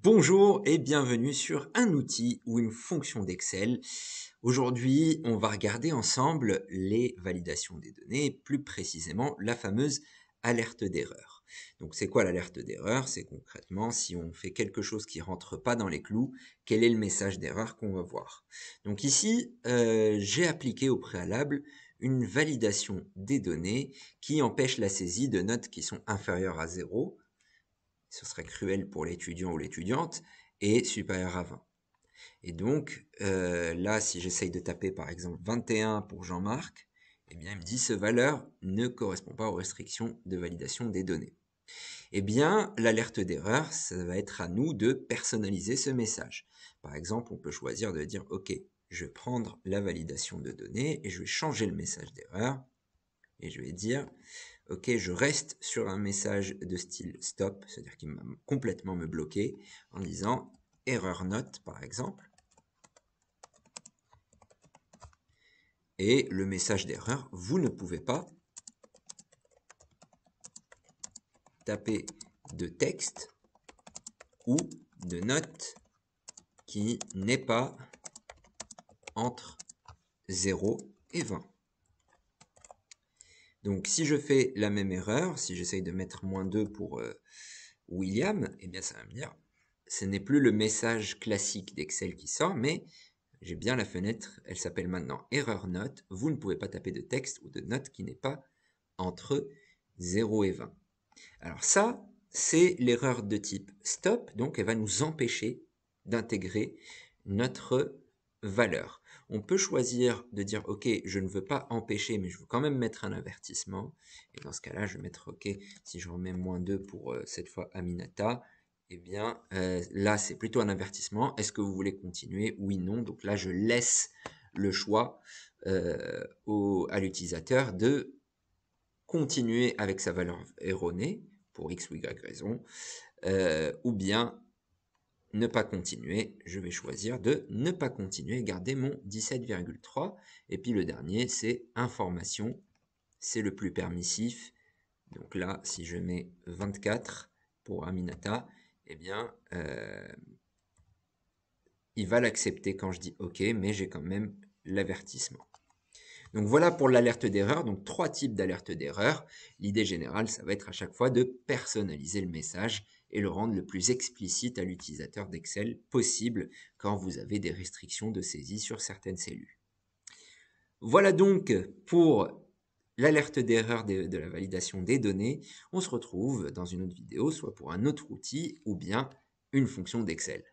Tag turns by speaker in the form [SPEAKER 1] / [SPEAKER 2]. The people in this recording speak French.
[SPEAKER 1] Bonjour et bienvenue sur un outil ou une fonction d'Excel. Aujourd'hui, on va regarder ensemble les validations des données, plus précisément la fameuse alerte d'erreur. Donc c'est quoi l'alerte d'erreur C'est concrètement si on fait quelque chose qui rentre pas dans les clous, quel est le message d'erreur qu'on va voir. Donc ici, euh, j'ai appliqué au préalable une validation des données qui empêche la saisie de notes qui sont inférieures à 0 ce serait cruel pour l'étudiant ou l'étudiante, et supérieur à 20. Et donc, euh, là, si j'essaye de taper par exemple 21 pour Jean-Marc, eh bien, il me dit ce valeur ne correspond pas aux restrictions de validation des données. Eh bien, l'alerte d'erreur, ça va être à nous de personnaliser ce message. Par exemple, on peut choisir de dire, OK, je vais prendre la validation de données et je vais changer le message d'erreur et je vais dire ok je reste sur un message de style stop c'est à dire qu'il m'a complètement me bloquer en disant erreur note par exemple et le message d'erreur vous ne pouvez pas taper de texte ou de note qui n'est pas entre 0 et 20 donc si je fais la même erreur, si j'essaye de mettre moins 2 pour euh, William, eh bien ça va me dire, ce n'est plus le message classique d'Excel qui sort, mais j'ai bien la fenêtre, elle s'appelle maintenant erreur note, vous ne pouvez pas taper de texte ou de note qui n'est pas entre 0 et 20. Alors ça, c'est l'erreur de type stop, donc elle va nous empêcher d'intégrer notre valeur on peut choisir de dire ok je ne veux pas empêcher mais je veux quand même mettre un avertissement et dans ce cas là je vais mettre ok si je remets moins 2 pour euh, cette fois Aminata eh bien euh, là c'est plutôt un avertissement est-ce que vous voulez continuer oui non donc là je laisse le choix euh, à l'utilisateur de continuer avec sa valeur erronée pour x ou y raison ou bien ne pas continuer, je vais choisir de ne pas continuer, garder mon 17,3. Et puis le dernier, c'est information, c'est le plus permissif. Donc là, si je mets 24 pour Aminata, eh bien, euh, il va l'accepter quand je dis OK, mais j'ai quand même l'avertissement. Donc voilà pour l'alerte d'erreur, donc trois types d'alerte d'erreur. L'idée générale, ça va être à chaque fois de personnaliser le message et le rendre le plus explicite à l'utilisateur d'Excel possible quand vous avez des restrictions de saisie sur certaines cellules. Voilà donc pour l'alerte d'erreur de, la validation des données. On se retrouve dans une autre vidéo, soit pour un autre outil ou bien une fonction d'Excel.